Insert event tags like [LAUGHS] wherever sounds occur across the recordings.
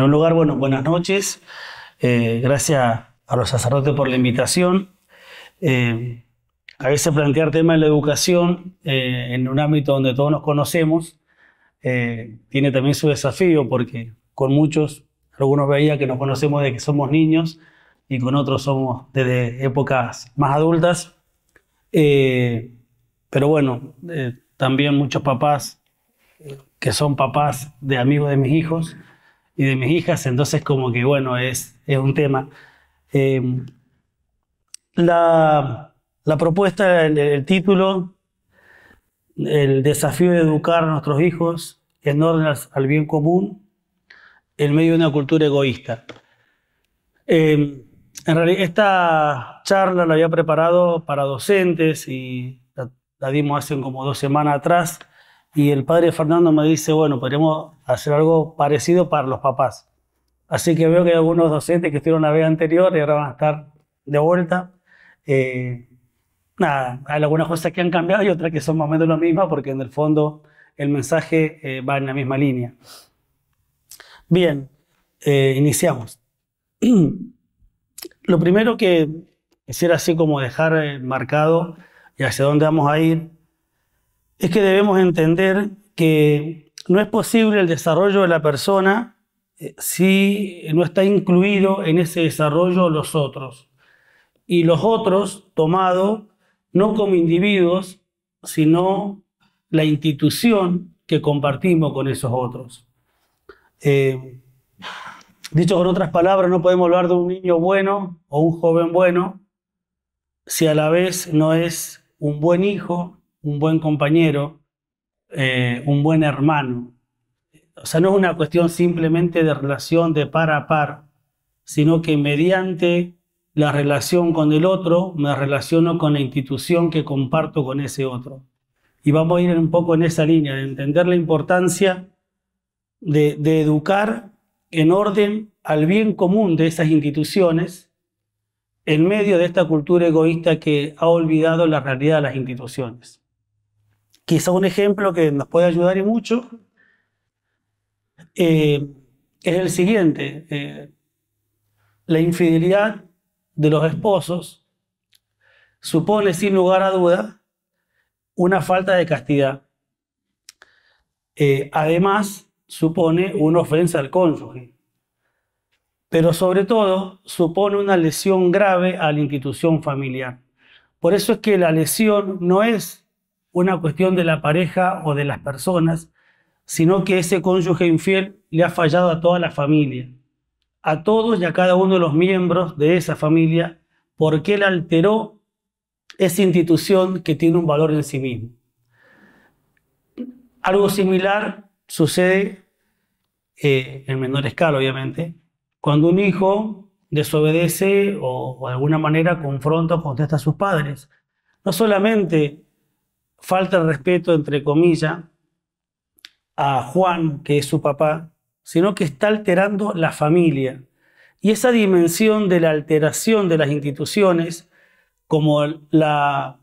En primer lugar, bueno, buenas noches. Eh, gracias a los sacerdotes por la invitación. Eh, a veces plantear temas de la educación eh, en un ámbito donde todos nos conocemos tiene también su desafío porque con muchos, algunos veía que nos conocemos desde que somos niños y con otros somos desde épocas más adultas. pero bueno, también muchos papás que son papás de amigos de mis hijos y de mis hijas, entonces como que bueno, es, es un tema. Em, la, propuesta, el, título, el desafío de educar a nuestros hijos en orden al, bien común en medio de una cultura egoísta. Em, en realidad, esta charla la había preparado para docentes y la dimos hace como dos semanas atrás y el padre Fernando me dice, bueno, podríamos hacer algo parecido para los papás. Así que veo que hay algunos docentes que estuvieron la vez anterior y ahora van a estar de vuelta. Eh, nada, hay algunas cosas que han cambiado y otras que son más o menos lo mismas, porque en el fondo el mensaje eh, va en la misma línea. Bien, eh, iniciamos. [CLEARS THROAT] lo primero que quisiera así como dejar marcado y hacia dónde vamos a ir es que debemos entender que no es posible el desarrollo de la persona eh, si no está incluido en ese desarrollo los otros. Y los otros tomados no como individuos, sino la institución que compartimos con esos otros. Eh, dicho con otras palabras, no podemos hablar de un niño bueno o un joven bueno si a la vez no es un buen hijo, un buen compañero, eh, un buen hermano. O sea, no es una cuestión simplemente de relación de par a par, sino que mediante la relación con el otro me relaciono con la institución que comparto con ese otro. Y vamos a ir un poco en esa línea, de entender la importancia de, de educar en orden al bien común de esas instituciones en medio de esta cultura egoísta que ha olvidado la realidad de las instituciones. Quizá un ejemplo que nos puede ayudar y mucho eh, es el siguiente. Eh, la infidelidad de los esposos supone, sin lugar a duda, una falta de castidad. Eh, además, supone una ofensa al cónyuge, pero sobre todo supone una lesión grave a la institución familiar. Por eso es que la lesión no es una cuestión de la pareja o de las personas, sino que ese cónyuge infiel le ha fallado a toda la familia, a todos y a cada uno de los miembros de esa familia, porque él alteró esa institución que tiene un valor en sí mismo. Algo similar sucede eh, en menor escala, obviamente, cuando un hijo desobedece o de alguna manera confronta o contesta a sus padres. No solamente falta de respeto, entre comillas, a Juan, que es su papá, sino que está alterando la familia. Y esa dimensión de la alteración de las instituciones, como la,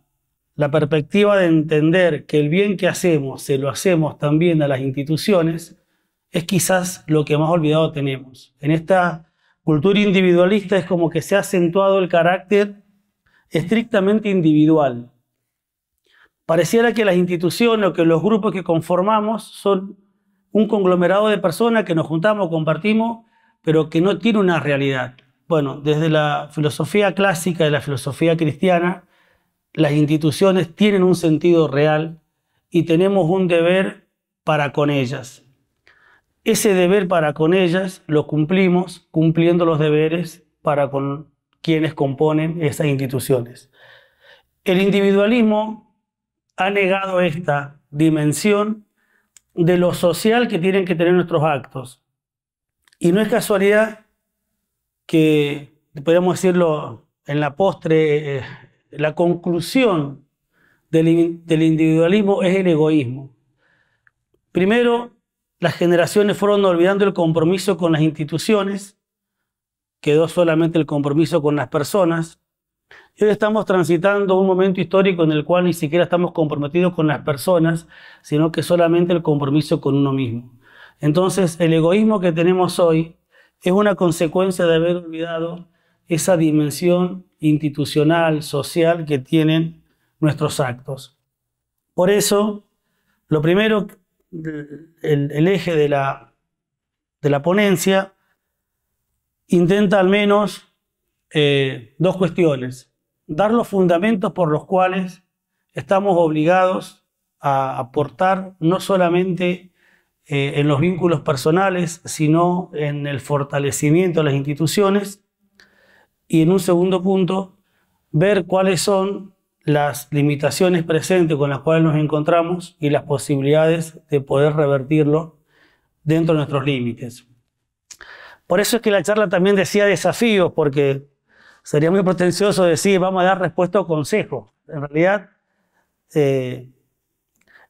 la perspectiva de entender que el bien que hacemos se lo hacemos también a las instituciones, es quizás lo que más olvidado tenemos. En esta cultura individualista es como que se ha acentuado el carácter estrictamente individual, Pareciera que las instituciones o que los grupos que conformamos son un conglomerado de personas que nos juntamos, compartimos, pero que no tiene una realidad. Bueno, desde la filosofía clásica, y la filosofía cristiana, las instituciones tienen un sentido real y tenemos un deber para con ellas. Ese deber para con ellas lo cumplimos cumpliendo los deberes para con quienes componen esas instituciones. El individualismo ha negado esta dimensión de lo social que tienen que tener nuestros actos. Y no es casualidad que, podríamos decirlo en la postre, eh, la conclusión del, del individualismo es el egoísmo. Primero, las generaciones fueron olvidando el compromiso con las instituciones, quedó solamente el compromiso con las personas, hoy estamos transitando un momento histórico en el cual ni siquiera estamos comprometidos con las personas, sino que solamente el compromiso con uno mismo. Entonces, el egoísmo que tenemos hoy es una consecuencia de haber olvidado esa dimensión institucional, social que tienen nuestros actos. Por eso, lo primero, el, eje de la, de la ponencia intenta al menos eh, dos cuestiones. Dar los fundamentos por los cuales estamos obligados a aportar no solamente eh, en los vínculos personales, sino en el fortalecimiento de las instituciones. Y en un segundo punto, ver cuáles son las limitaciones presentes con las cuales nos encontramos y las posibilidades de poder revertirlo dentro de nuestros límites. Por eso es que la charla también decía desafíos, porque sería muy pretencioso decir vamos a dar respuesta o consejo. En realidad, eh,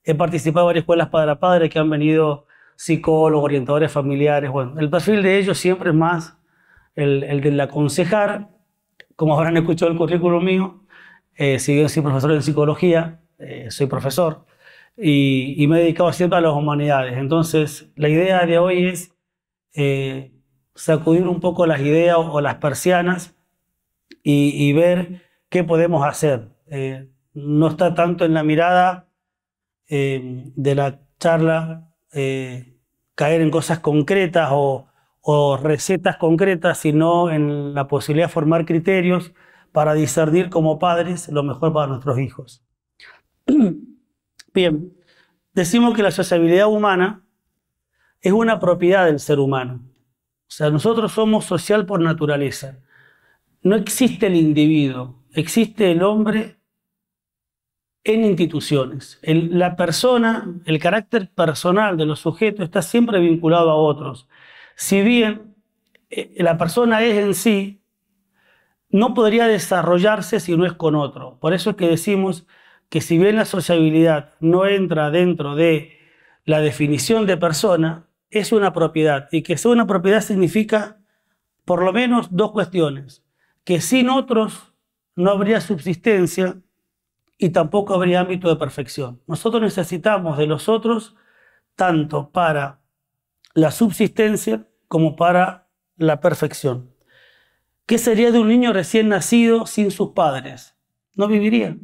he participado en varias escuelas padre a padre que han venido psicólogos, orientadores familiares. Bueno, el perfil de ellos siempre es más el, el del aconsejar. Como habrán escuchado el currículum mío, eh, si soy profesor en psicología, eh, soy profesor y, me he dedicado siempre a las humanidades. Entonces, la idea de hoy es eh, sacudir un poco las ideas o las persianas y, ver qué podemos hacer. Eh, no está tanto en la mirada eh, de la charla eh, caer en cosas concretas o, o, recetas concretas, sino en la posibilidad de formar criterios para discernir como padres lo mejor para nuestros hijos. Bien, decimos que la sociabilidad humana es una propiedad del ser humano. O sea, nosotros somos social por naturaleza no existe el individuo, existe el hombre en instituciones. la persona, el carácter personal de los sujetos está siempre vinculado a otros. Si bien eh, la persona es en sí, no podría desarrollarse si no es con otro. Por eso es que decimos que si bien la sociabilidad no entra dentro de la definición de persona, es una propiedad. Y que sea una propiedad significa por lo menos dos cuestiones que sin otros no habría subsistencia y tampoco habría ámbito de perfección. Nosotros necesitamos de los otros tanto para la subsistencia como para la perfección. ¿Qué sería de un niño recién nacido sin sus padres? No viviría.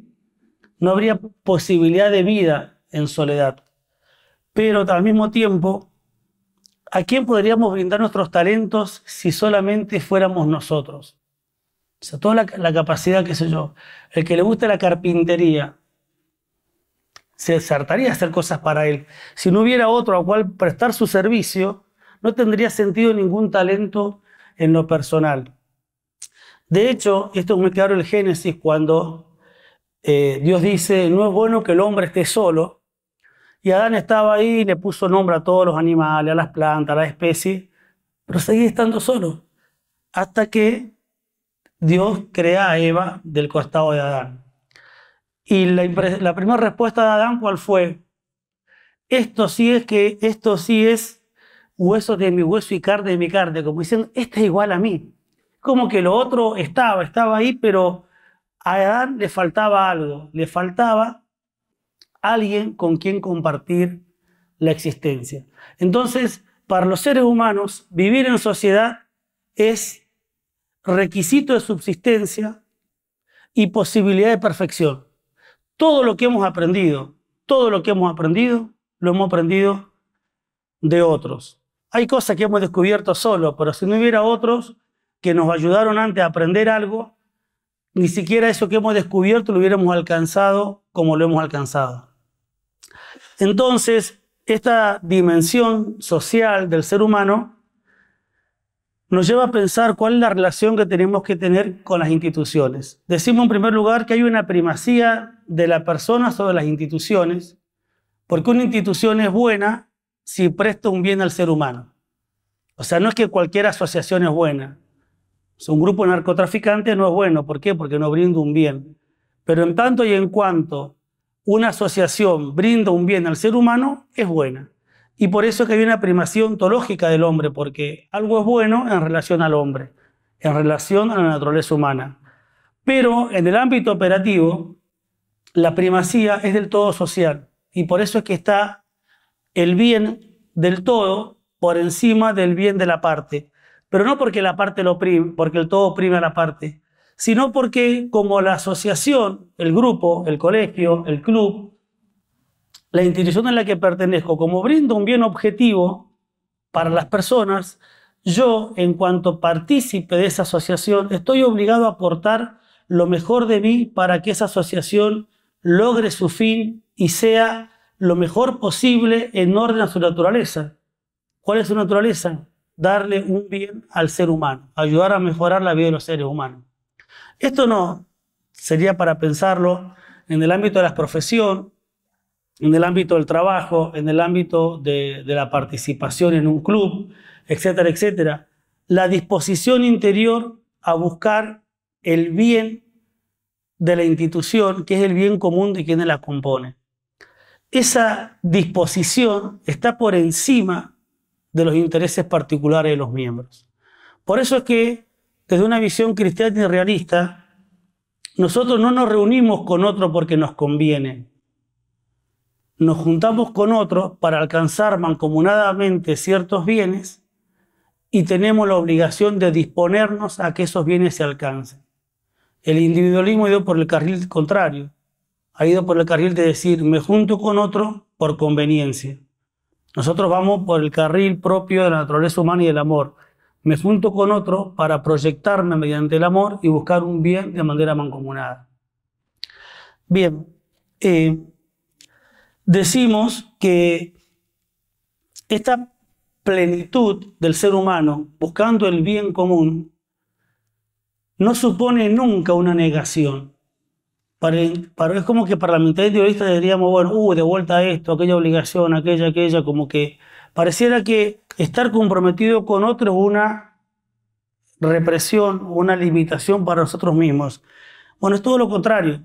No habría posibilidad de vida en soledad. Pero al mismo tiempo, ¿a quién podríamos brindar nuestros talentos si solamente fuéramos nosotros? O sea, toda la, capacidad, qué sé yo. El que le guste la carpintería, se hartaría hacer cosas para él. Si no hubiera otro al cual prestar su servicio, no tendría sentido ningún talento en lo personal. De hecho, esto es muy claro en Génesis cuando eh, Dios dice, no es bueno que el hombre esté solo. Y Adán estaba ahí y le puso nombre a todos los animales, a las plantas, a las especies, pero seguía estando solo. Hasta que Dios crea a Eva del costado de Adán. Y la, primera respuesta de Adán, ¿cuál fue? Esto sí es que, esto sí es hueso de mi hueso y carne de mi carne, como diciendo, este es igual a mí. Como que lo otro estaba, estaba ahí, pero a Adán le faltaba algo, le faltaba alguien con quien compartir la existencia. Entonces, para los seres humanos, vivir en sociedad es requisito de subsistencia y posibilidad de perfección. Todo lo que hemos aprendido, todo lo que hemos aprendido, lo hemos aprendido de otros. Hay cosas que hemos descubierto solo, pero si no hubiera otros que nos ayudaron antes a aprender algo, ni siquiera eso que hemos descubierto lo hubiéramos alcanzado como lo hemos alcanzado. Entonces, esta dimensión social del ser humano nos lleva a pensar cuál es la relación que tenemos que tener con las instituciones. Decimos en primer lugar que hay una primacía de la persona sobre las instituciones, porque una institución es buena si presta un bien al ser humano. O sea, no es que cualquier asociación es buena. Si un grupo narcotraficante no es bueno. ¿Por qué? Porque no brinda un bien. Pero en tanto y en cuanto una asociación brinda un bien al ser humano, es buena. Y por eso es que hay una primacía ontológica del hombre, porque algo es bueno en relación al hombre, en relación a la naturaleza humana. Pero en el ámbito operativo, la primacía es del todo social. Y por eso es que está el bien del todo por encima del bien de la parte. Pero no porque la parte lo prime, porque el todo prime a la parte, sino porque como la asociación, el grupo, el colegio, el club, la institución a la que pertenezco, como brindo un bien objetivo para las personas, yo, en cuanto partícipe de esa asociación, estoy obligado a aportar lo mejor de mí para que esa asociación logre su fin y sea lo mejor posible en orden a su naturaleza. ¿Cuál es su naturaleza? Darle un bien al ser humano, ayudar a mejorar la vida de los seres humanos. Esto no sería para pensarlo en el ámbito de la profesión en el ámbito del trabajo, en el ámbito de, la participación en un club, etcétera, etcétera. La disposición interior a buscar el bien de la institución, que es el bien común de quienes la componen. Esa disposición está por encima de los intereses particulares de los miembros. Por eso es que, desde una visión cristiana y realista, nosotros no nos reunimos con otro porque nos conviene, nos juntamos con otros para alcanzar mancomunadamente ciertos bienes y tenemos la obligación de disponernos a que esos bienes se alcancen. El individualismo ha ido por el carril contrario, ha ido por el carril de decir me junto con otro por conveniencia. Nosotros vamos por el carril propio de la naturaleza humana y del amor. Me junto con otro para proyectarme mediante el amor y buscar un bien de manera mancomunada. Bien, eh, decimos que esta plenitud del ser humano buscando el bien común no supone nunca una negación. Para, es como que para la mitad diríamos, bueno, uh, de vuelta a esto, aquella obligación, aquella, aquella, como que pareciera que estar comprometido con otro es una represión, una limitación para nosotros mismos. Bueno, es todo lo contrario.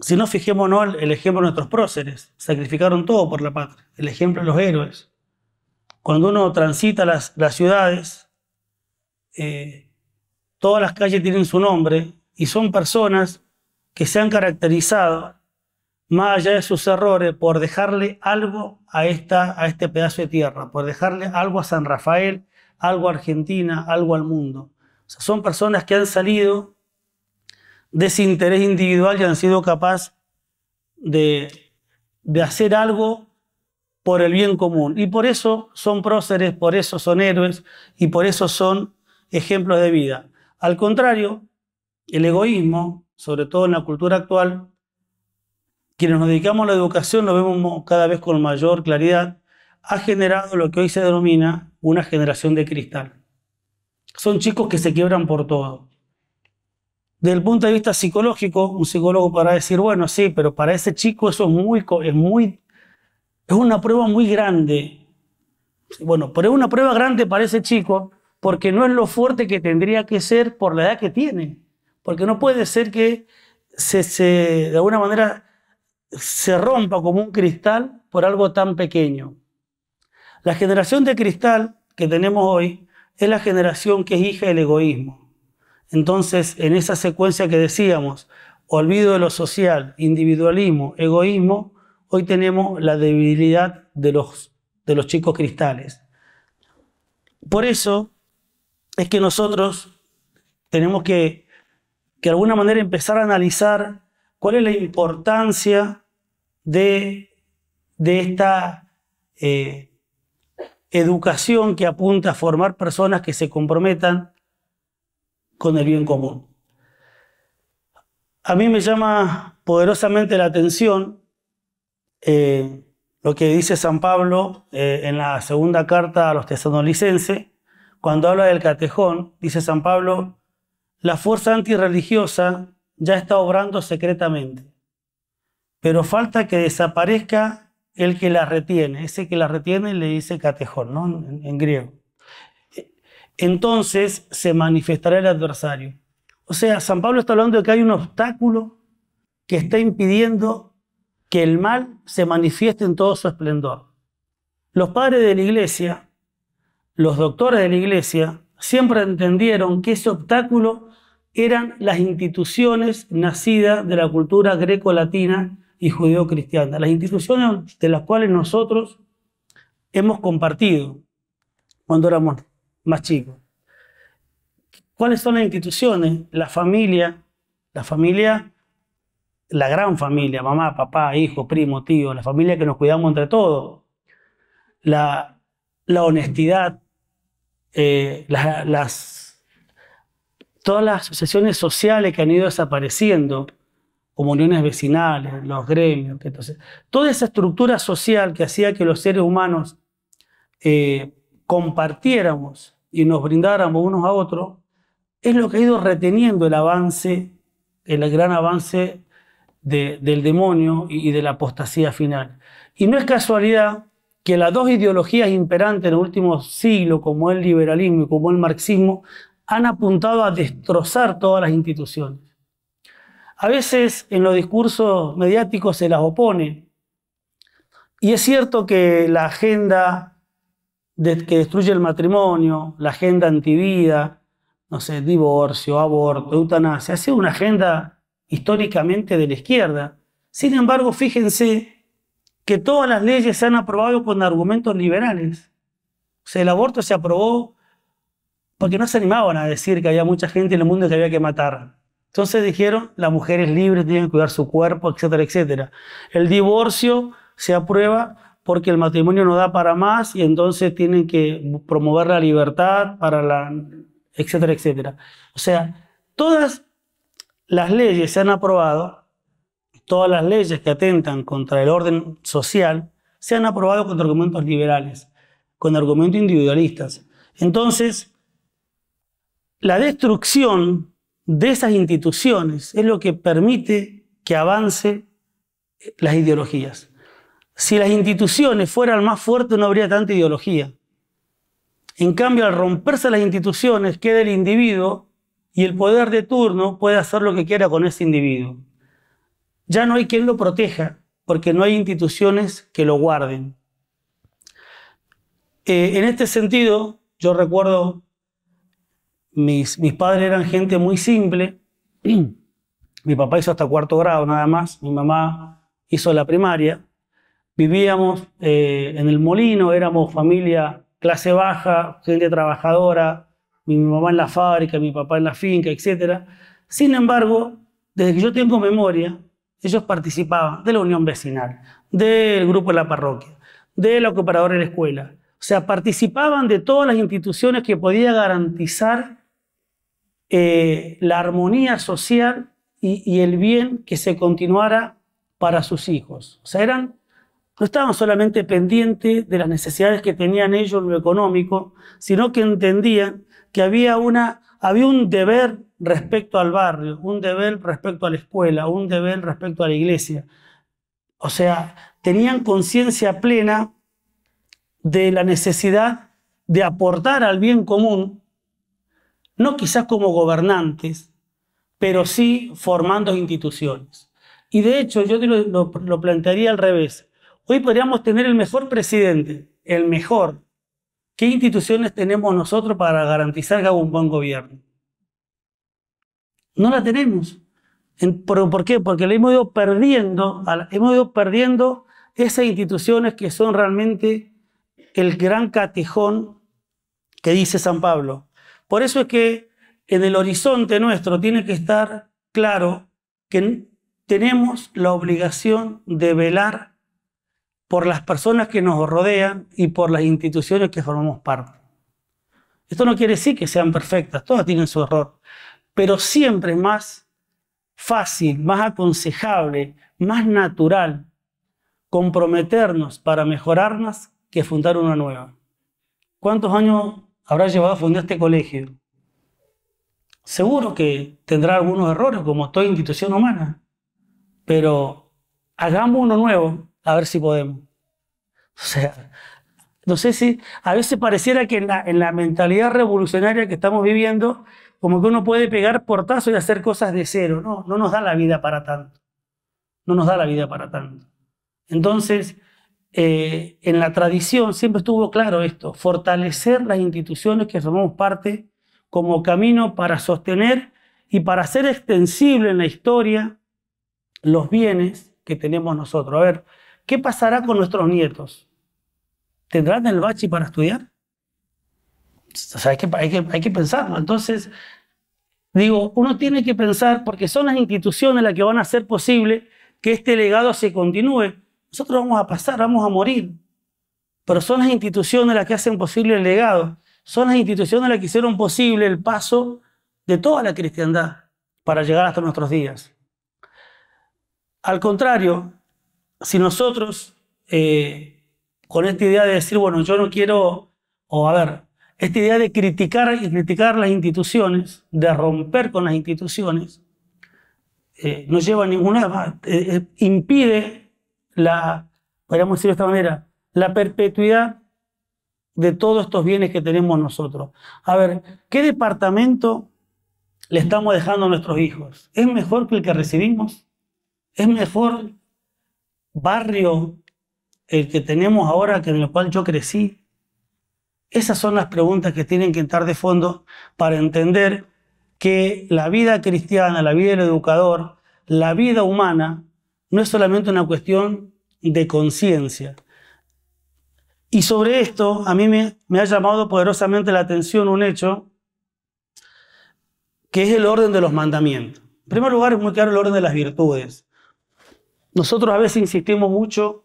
Si no, fijémonos el, ejemplo de nuestros próceres. Sacrificaron todo por la patria. El ejemplo de los héroes. Cuando uno transita las, ciudades, eh, todas las calles tienen su nombre y son personas que se han caracterizado, más allá de sus errores, por dejarle algo a, esta, a este pedazo de tierra, por dejarle algo a San Rafael, algo a Argentina, algo al mundo. son personas que han salido desinterés individual y han sido capaces de, hacer algo por el bien común. Y por eso son próceres, por eso son héroes y por eso son ejemplos de vida. Al contrario, el egoísmo, sobre todo en la cultura actual, quienes nos dedicamos a la educación lo vemos cada vez con mayor claridad, ha generado lo que hoy se denomina una generación de cristal. Son chicos que se quiebran por todo. Desde el punto de vista psicológico, un psicólogo podrá decir, bueno, sí, pero para ese chico eso es muy, es muy, es una prueba muy grande. Bueno, pero es una prueba grande para ese chico porque no es lo fuerte que tendría que ser por la edad que tiene. Porque no puede ser que se, se de alguna manera se rompa como un cristal por algo tan pequeño. La generación de cristal que tenemos hoy es la generación que es hija del egoísmo entonces, en esa secuencia que decíamos, olvido de lo social, individualismo, egoísmo, hoy tenemos la debilidad de los, chicos cristales. Por eso es que nosotros tenemos que, que de alguna manera empezar a analizar cuál es la importancia de, esta eh, educación que apunta a formar personas que se comprometan con el bien común. A mí me llama poderosamente la atención eh, lo que dice San Pablo eh, en la segunda carta a los tesanolicenses, cuando habla del catejón, dice San Pablo, la fuerza antirreligiosa ya está obrando secretamente, pero falta que desaparezca el que la retiene. Ese que la retiene le dice catejón, ¿no? en griego entonces se manifestará el adversario. O sea, San Pablo está hablando de que hay un obstáculo que está impidiendo que el mal se manifieste en todo su esplendor. Los padres de la iglesia, los doctores de la iglesia, siempre entendieron que ese obstáculo eran las instituciones nacidas de la cultura greco-latina y judeo-cristiana, las instituciones de las cuales nosotros hemos compartido cuando éramos más chicos. ¿Cuáles son las instituciones? La familia, la familia, la gran familia, mamá, papá, hijo, primo, tío, la familia que nos cuidamos entre todos, la, honestidad, eh, las, todas las asociaciones sociales que han ido desapareciendo, como uniones vecinales, los gremios, entonces, toda esa estructura social que hacía que los seres humanos eh, compartiéramos y nos brindáramos unos a otros, es lo que ha ido reteniendo el avance, el gran avance del demonio y de la apostasía final. Y no es casualidad que las dos ideologías imperantes en el último siglo, como el liberalismo y como el marxismo, han apuntado a destrozar todas las instituciones. A veces en los discursos mediáticos se las opone. Y es cierto que la agenda que destruye el matrimonio, la agenda antivida, no sé, divorcio, aborto, eutanasia, ha sido una agenda históricamente de la izquierda. Sin embargo, fíjense que todas las leyes se han aprobado con argumentos liberales. O sea, el aborto se aprobó porque no se animaban a decir que había mucha gente en el mundo que había que matar. Entonces dijeron, las mujeres libres tienen que cuidar su cuerpo, etcétera, etcétera. El divorcio se aprueba porque el matrimonio no da para más y entonces tienen que promover la libertad para la, etcétera, etcétera. O sea, todas las leyes se han aprobado, todas las leyes que atentan contra el orden social, se han aprobado con argumentos liberales, con argumentos individualistas. Entonces, la destrucción de esas instituciones es lo que permite que avance las ideologías. Si las instituciones fueran más fuertes no habría tanta ideología. En cambio, al romperse las instituciones queda el individuo y el poder de turno puede hacer lo que quiera con ese individuo. Ya no hay quien lo proteja porque no hay instituciones que lo guarden. Eh, en este sentido, yo recuerdo, mis, mis padres eran gente muy simple. [CLEARS THROAT] Mi papá hizo hasta cuarto grado nada más, mi mamá hizo la primaria. Vivíamos eh, en el molino, éramos familia clase baja, gente trabajadora, mi mamá en la fábrica, mi papá en la finca, etc. Sin embargo, desde que yo tengo memoria, ellos participaban de la unión vecinal, del grupo de la parroquia, de la cooperadora de la escuela. O sea, participaban de todas las instituciones que podía garantizar eh, la armonía social y, y el bien que se continuara para sus hijos. O sea, eran no estaban solamente pendientes de las necesidades que tenían ellos en lo económico, sino que entendían que había, una, había un deber respecto al barrio, un deber respecto a la escuela, un deber respecto a la iglesia. O sea, tenían conciencia plena de la necesidad de aportar al bien común, no quizás como gobernantes, pero sí formando instituciones. Y de hecho, yo lo plantearía al revés. Hoy podríamos tener el mejor presidente, el mejor. ¿Qué instituciones tenemos nosotros para garantizar que haga un buen gobierno? No la tenemos. ¿Por qué? Porque le hemos ido perdiendo, hemos ido perdiendo esas instituciones que son realmente el gran catejón que dice San Pablo. Por eso es que en el horizonte nuestro tiene que estar claro que tenemos la obligación de velar por las personas que nos rodean y por las instituciones que formamos parte. Esto no quiere decir que sean perfectas, todas tienen su error, pero siempre es más fácil, más aconsejable, más natural comprometernos para mejorarnos que fundar una nueva. ¿Cuántos años habrá llevado a fundar este colegio? Seguro que tendrá algunos errores, como toda institución humana, pero hagamos uno nuevo a ver si podemos. O sea, no sé si a veces pareciera que en la, en la mentalidad revolucionaria que estamos viviendo, como que uno puede pegar portazo y hacer cosas de cero. No, no nos da la vida para tanto. No nos da la vida para tanto. Entonces, eh, en la tradición siempre estuvo claro esto, fortalecer las instituciones que formamos parte como camino para sostener y para hacer extensible en la historia los bienes que tenemos nosotros. A ver, ¿Qué pasará con nuestros nietos? ¿Tendrán el bachi para estudiar? O hay, que, hay, que, hay que pensarlo. Entonces, digo, uno tiene que pensar, porque son las instituciones las que van a hacer posible que este legado se continúe. Nosotros vamos a pasar, vamos a morir. Pero son las instituciones las que hacen posible el legado. Son las instituciones las que hicieron posible el paso de toda la cristiandad para llegar hasta nuestros días. Al contrario, si nosotros eh, con esta idea de decir, bueno, yo no quiero, o a ver, esta idea de criticar y criticar las instituciones, de romper con las instituciones, eh, no lleva a ninguna, eh, impide la, podríamos decirlo de esta manera, la perpetuidad de todos estos bienes que tenemos nosotros. A ver, ¿qué departamento le estamos dejando a nuestros hijos? ¿Es mejor que el que recibimos? ¿Es mejor barrio el que tenemos ahora, que en el cual yo crecí? Esas son las preguntas que tienen que entrar de fondo para entender que la vida cristiana, la vida del educador, la vida humana, no es solamente una cuestión de conciencia. Y sobre esto a mí me, me, ha llamado poderosamente la atención un hecho que es el orden de los mandamientos. En primer lugar, es muy claro el orden de las virtudes. Nosotros a veces insistimos mucho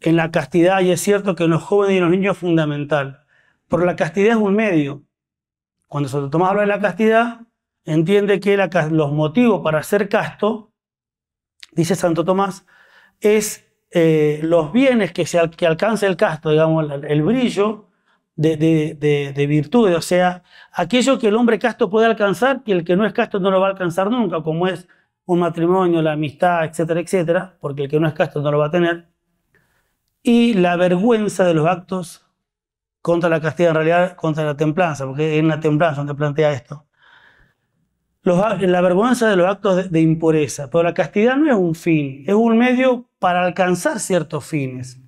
en la castidad y es cierto que en los jóvenes y en los niños es fundamental, pero la castidad es un medio. Cuando Santo Tomás habla de la castidad, entiende que los motivos para ser casto, dice Santo Tomás, es eh, los bienes que, se, que alcanza el casto, digamos, el, brillo de, de, de, virtudes, o sea, aquello que el hombre casto puede alcanzar y el que no es casto no lo va a alcanzar nunca, como es un matrimonio, la amistad, etcétera, etcétera, porque el que no es casto no lo va a tener, y la vergüenza de los actos contra la castidad, en realidad contra la templanza, porque es la templanza donde plantea esto. la vergüenza de los actos de, de, impureza, pero la castidad no es un fin, es un medio para alcanzar ciertos fines.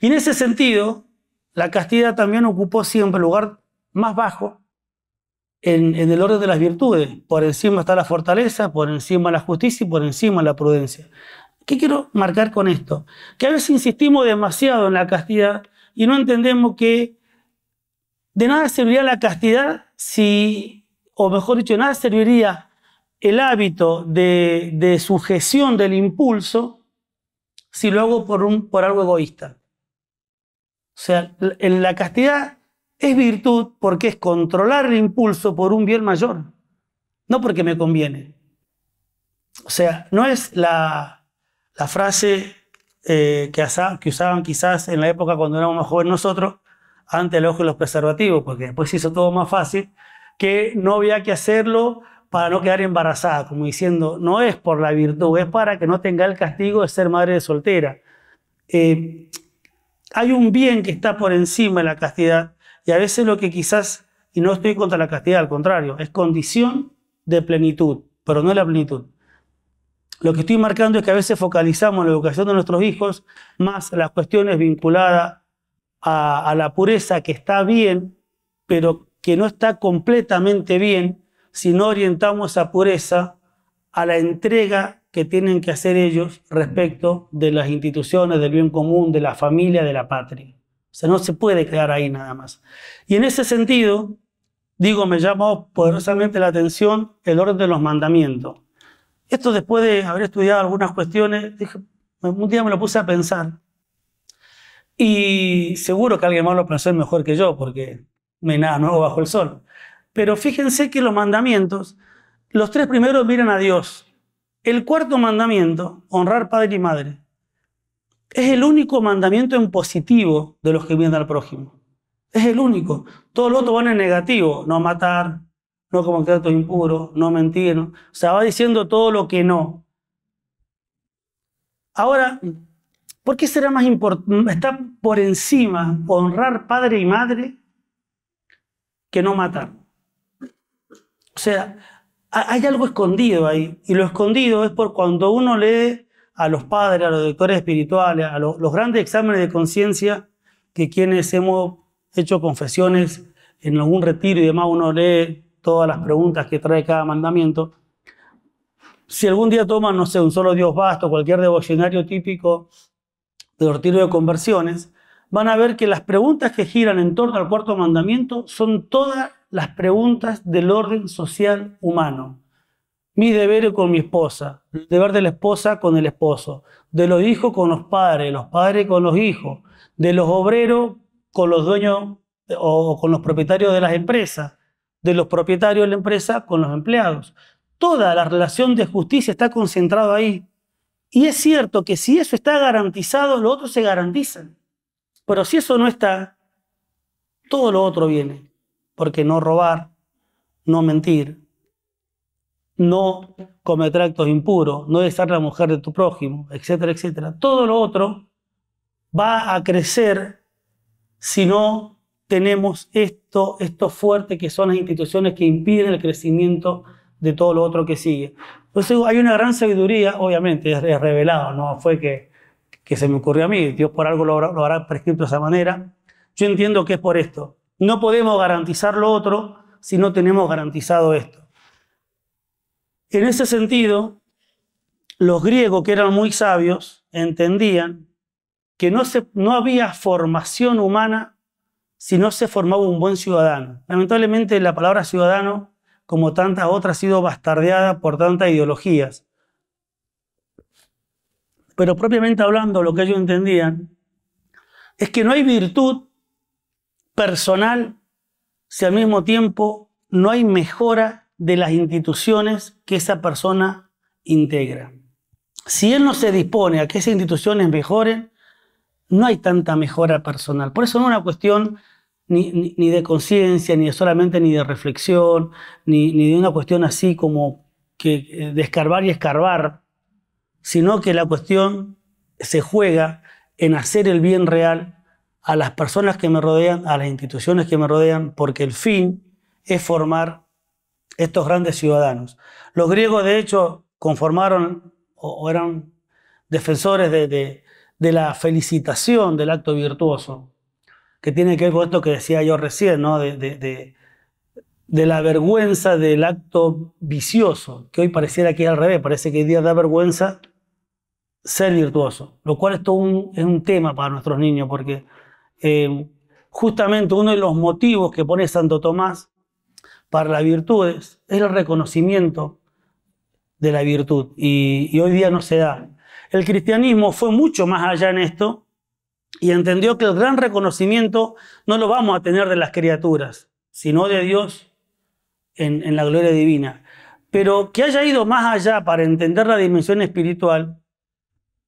Y en ese sentido, la castidad también ocupó siempre el lugar más bajo en, el orden de las virtudes. Por encima está la fortaleza, por encima la justicia y por encima la prudencia. ¿Qué quiero marcar con esto? Que a veces insistimos demasiado en la castidad y no entendemos que de nada serviría la castidad si, o mejor dicho, de nada serviría el hábito de, sujeción del impulso si lo hago por, por algo egoísta. O sea, en la castidad es virtud porque es controlar el impulso por un bien mayor, no porque me conviene. O sea, no es la, frase eh, que, usaban quizás en la época cuando éramos más jóvenes nosotros, ante el ojo de los preservativos, porque después se hizo todo más fácil, que no había que hacerlo para no quedar embarazada, como diciendo, no es por la virtud, es para que no tenga el castigo de ser madre de soltera. Eh, hay un bien que está por encima de la castidad, y a veces lo que quizás, y no estoy contra la castidad, al contrario, es condición de plenitud, pero no la plenitud. Lo que estoy marcando es que a veces focalizamos la educación de nuestros hijos más las cuestiones vinculadas a, a la pureza, que está bien, pero que no está completamente bien si no orientamos esa pureza a la entrega que tienen que hacer ellos respecto de las instituciones, del bien común, de la familia, de la patria. O sea, no se puede quedar ahí nada más. Y en ese sentido, digo, me llamó poderosamente la atención el orden de los mandamientos. Esto después de haber estudiado algunas cuestiones, dije, un día me lo puse a pensar. Y seguro que alguien más lo pensó mejor que yo, porque me hay nada nuevo bajo el sol. Pero fíjense que los mandamientos, los tres primeros miran a Dios. El cuarto mandamiento, honrar padre y madre. Es el único mandamiento en positivo de los que vienen al prójimo. Es el único. Todo lo otro van en negativo. No matar, no cometer actos impuros, no mentir. O sea, va diciendo todo lo que no. Ahora, ¿por qué será más importante, está por encima honrar padre y madre que no matar? O sea, hay algo escondido ahí. Y lo escondido es por cuando uno lee a los padres, a los doctores espirituales, a los, grandes exámenes de conciencia que quienes hemos hecho confesiones en algún retiro y demás, uno lee todas las preguntas que trae cada mandamiento. Si algún día toman, no sé, un solo Dios vasto, cualquier devocionario típico de retiro de conversiones, van a ver que las preguntas que giran en torno al cuarto mandamiento son todas las preguntas del orden social humano. Mi deber con mi esposa, el deber de la esposa con el esposo, de los hijos con los padres, los padres con los hijos, de los obreros con los dueños o con los propietarios de las empresas, de los propietarios de la empresa con los empleados. Toda la relación de justicia está concentrada ahí. Y es cierto que si eso está garantizado, lo otro se garantiza. Pero si eso no está, todo lo otro viene. Porque no robar, no mentir, no cometer actos impuros, no estar la mujer de tu prójimo, etcétera, etcétera. Todo lo otro va a crecer si no tenemos esto, esto fuerte que son las instituciones que impiden el crecimiento de todo lo otro que sigue. Entonces hay una gran sabiduría, obviamente, es revelado, no fue que, que se me ocurrió a mí, Dios por algo lo, lo por prescrito de esa manera. Yo entiendo que es por esto. No podemos garantizar lo otro si no tenemos garantizado esto. En ese sentido, los griegos, que eran muy sabios, entendían que no, había formación humana si no se formaba un buen ciudadano. Lamentablemente la palabra ciudadano, como tantas otras, ha sido bastardeada por tantas ideologías. Pero propiamente hablando, lo que ellos entendían es que no hay virtud personal si al mismo tiempo no hay mejora de las instituciones que esa persona integra. Si él no se dispone a que esas instituciones mejoren, no hay tanta mejora personal. Por eso no es una cuestión ni, de conciencia, ni solamente ni de reflexión, ni, de una cuestión así como que eh, de escarbar y escarbar, sino que la cuestión se juega en hacer el bien real a las personas que me rodean, a las instituciones que me rodean, porque el fin es formar estos grandes ciudadanos. Los griegos, de hecho, conformaron o, eran defensores de, la felicitación del acto virtuoso, que tiene que ver con esto que decía yo recién, ¿no? de, de la vergüenza del acto vicioso, que hoy pareciera que es al revés, parece que hoy día da vergüenza ser virtuoso, lo cual es un, es un tema para nuestros niños, porque eh, justamente uno de los motivos que pone Santo Tomás para la virtud es, el reconocimiento de la virtud y, hoy día no se da. El cristianismo fue mucho más allá en esto y entendió que el gran reconocimiento no lo vamos a tener de las criaturas, sino de Dios en, en la gloria divina. Pero que haya ido más allá para entender la dimensión espiritual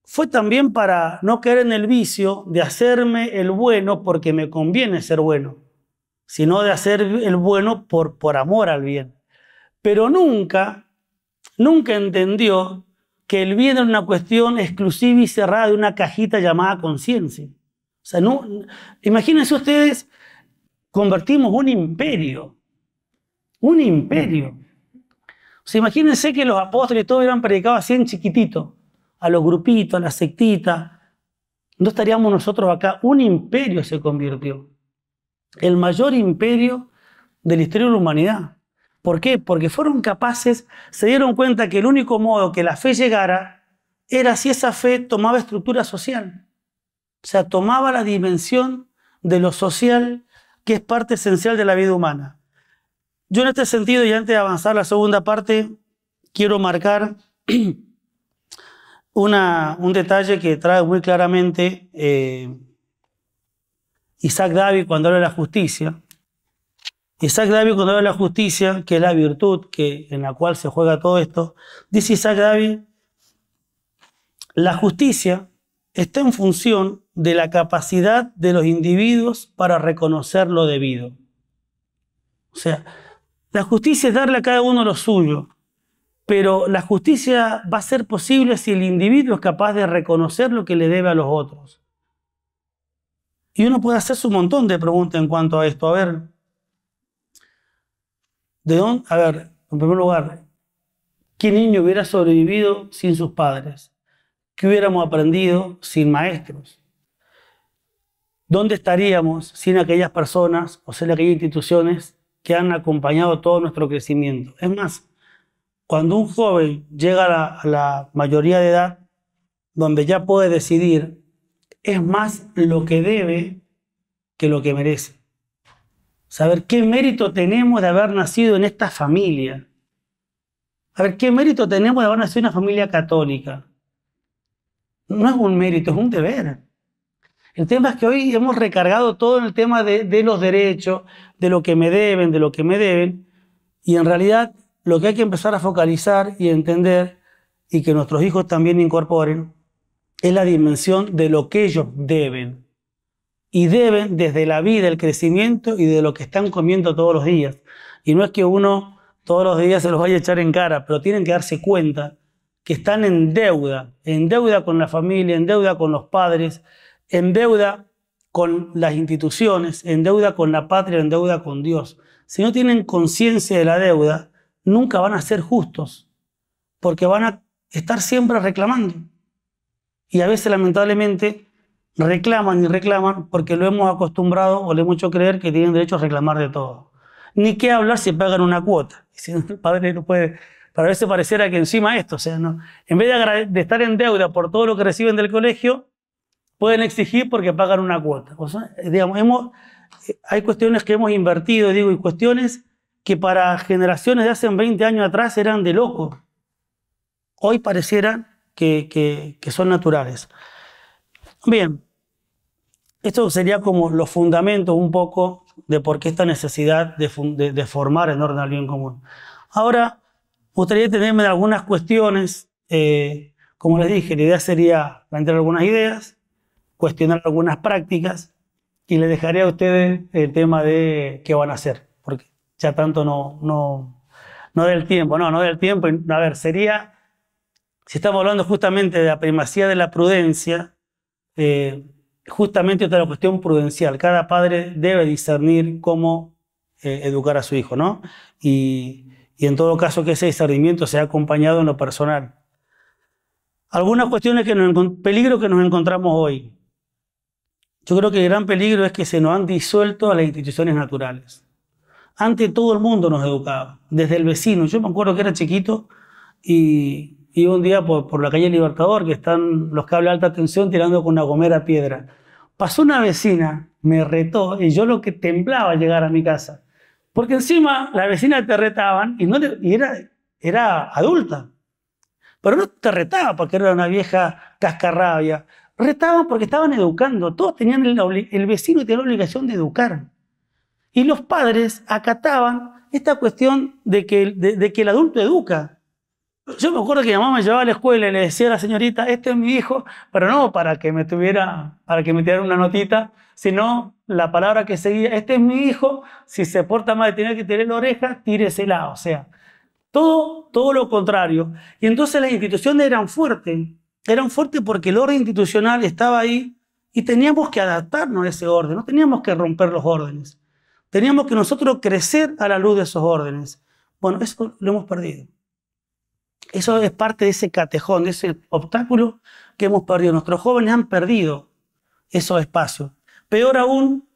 fue también para no caer en el vicio de hacerme el bueno porque me conviene ser bueno sino de hacer el bueno por, por amor al bien. Pero nunca, nunca entendió que el bien era una cuestión exclusiva y cerrada de una cajita llamada conciencia. O sea, no, imagínense ustedes, convertimos un imperio, un imperio. O sea, imagínense que los apóstoles todos hubieran predicado así en chiquitito, a los grupitos, a las sectitas. No estaríamos nosotros acá. Un imperio se convirtió el mayor imperio de la historia de la humanidad. ¿Por qué? Porque fueron capaces, se dieron cuenta que el único modo que la fe llegara era si esa fe tomaba estructura social. O sea, tomaba la dimensión de lo social que es parte esencial de la vida humana. Yo en este sentido, y antes de avanzar a la segunda parte, quiero marcar [CLEARS THROAT] un detalle que trae muy claramente eh, Isaac David cuando habla de la justicia, Isaac David cuando habla de la justicia, que es la virtud que, en la cual se juega todo esto, dice Isaac David, la justicia está en función de la capacidad de los individuos para reconocer lo debido. O sea, la justicia es darle a cada uno lo suyo, pero la justicia va a ser posible si el individuo es capaz de reconocer lo que le debe a los otros. Y uno puede hacer un montón de preguntas en cuanto a esto. A ver, ¿de dónde? A ver, en primer lugar, ¿qué niño hubiera sobrevivido sin sus padres? ¿Qué hubiéramos aprendido sin maestros? ¿Dónde estaríamos sin aquellas personas o sin aquellas instituciones que han acompañado todo nuestro crecimiento? Es más, cuando un joven llega a la mayoría de edad, donde ya puede decidir es más lo que debe que lo que merece. Saber qué mérito tenemos de haber nacido en esta familia. A ver, ¿qué mérito tenemos de haber nacido en una familia católica? No es un mérito, es un deber. El tema es que hoy hemos recargado todo en el tema de, de los derechos, de lo que me deben, de lo que me deben, y en realidad lo que hay que empezar a focalizar y entender y que nuestros hijos también incorporen es la dimensión de lo que ellos deben. Y deben desde la vida, el crecimiento y de lo que están comiendo todos los días. Y no es que uno todos los días se los vaya a echar en cara, pero tienen que darse cuenta que están en deuda, en deuda con la familia, en deuda con los padres, en deuda con las instituciones, en deuda con la patria, en deuda con Dios. Si no tienen conciencia de la deuda, nunca van a ser justos, porque van a estar siempre reclamando y a veces lamentablemente reclaman y reclaman porque lo hemos acostumbrado o le hemos hecho creer que tienen derecho a reclamar de todo. Ni qué hablar si pagan una cuota. Y [LAUGHS] si el padre no puede, para veces pareciera que encima esto, o sea, no, en vez de, estar en deuda por todo lo que reciben del colegio, pueden exigir porque pagan una cuota. digamos, hemos, hay cuestiones que hemos invertido, digo, y cuestiones que para generaciones de hace 20 años atrás eran de loco. Hoy parecieran que, son naturales. Bien, esto sería como los fundamentos un poco de por qué esta necesidad de, formar en orden al bien común. Ahora, gustaría tenerme algunas cuestiones. Eh, como les dije, la idea sería plantear algunas ideas, cuestionar algunas prácticas y les dejaré a ustedes el tema de qué van a hacer, porque ya tanto no, no, no del tiempo, no, no del tiempo. A ver, sería si estamos hablando justamente de la primacía de la prudencia, eh, justamente otra cuestión prudencial. Cada padre debe discernir cómo eh, educar a su hijo, ¿no? Y, en todo caso que ese discernimiento sea acompañado en lo personal. Algunas cuestiones que nos, peligro que nos encontramos hoy. Yo creo que el gran peligro es que se nos han disuelto a las instituciones naturales. Antes todo el mundo nos educaba, desde el vecino. Yo me acuerdo que era chiquito y y un día por, por, la calle Libertador, que están los cables de alta tensión tirando con una gomera piedra. Pasó una vecina, me retó y yo lo que temblaba al llegar a mi casa. Porque encima la vecina te retaban y, no era, era adulta. Pero no te retaba porque era una vieja cascarrabia. Retaban porque estaban educando. Todos tenían el, vecino y la obligación de educar. Y los padres acataban esta cuestión de que, de que el adulto educa. Yo me acuerdo que mi mamá me llevaba a la escuela y le decía a la señorita, este es mi hijo, pero no para que me tuviera, para que me tirara una notita, sino la palabra que seguía, este es mi hijo, si se porta mal y tiene que tener la oreja, tíresela, o sea, todo, todo lo contrario. Y entonces las instituciones eran fuertes, eran fuertes porque el orden institucional estaba ahí y teníamos que adaptarnos a ese orden, no teníamos que romper los órdenes, teníamos que nosotros crecer a la luz de esos órdenes. Bueno, eso lo hemos perdido. Eso es parte de ese catejón, de ese obstáculo que hemos perdido. Nuestros jóvenes han perdido esos espacios. Peor aún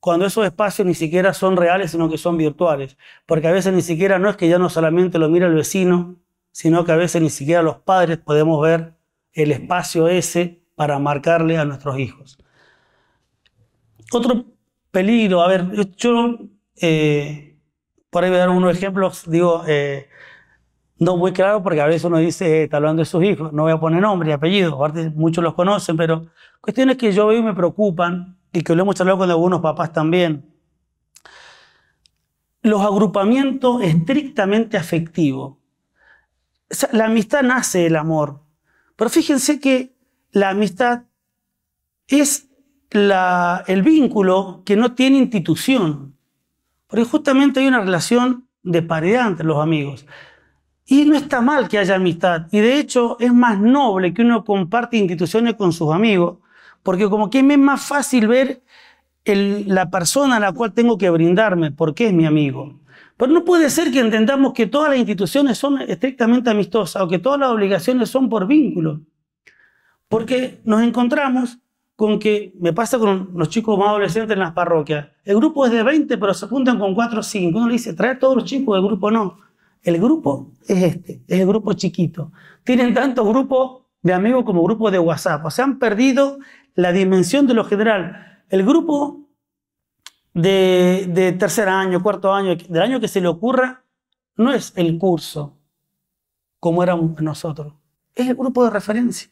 cuando esos espacios ni siquiera son reales, sino que son virtuales. Porque a veces ni siquiera no es que ya no solamente lo mira el vecino, sino que a veces ni siquiera los padres podemos ver el espacio ese para marcarle a nuestros hijos. Otro peligro, a ver, yo eh, por ahí voy a dar unos ejemplos, digo, eh, no muy claro porque a veces uno dice, eh, está hablando de sus hijos, no voy a poner nombre y apellido, aparte muchos los conocen, pero cuestiones que yo veo y me preocupan y que lo hemos hablado con algunos papás también. Los agrupamientos estrictamente afectivos. la amistad nace del amor, pero fíjense que la amistad es el vínculo que no tiene institución, porque justamente hay una relación de paridad entre los amigos. Y no está mal que haya amistad. Y de hecho es más noble que uno comparte instituciones con sus amigos, porque como que me es más fácil ver la persona a la cual tengo que brindarme, porque es mi amigo. Pero no puede ser que entendamos que todas las instituciones son estrictamente amistosas o que todas las obligaciones son por vínculo. Porque nos encontramos con que, me pasa con los chicos más adolescentes en las parroquias, el grupo es de 20, pero se apuntan con 4 o 5. Uno le dice, trae a todos los chicos, del grupo no. El grupo es este, es el grupo chiquito. Tienen tanto grupo de amigos como grupo de WhatsApp. O sea, han perdido la dimensión de lo general. El grupo de, tercer año, cuarto año, del año que se le ocurra, no es el curso como éramos nosotros. Es el grupo de referencia.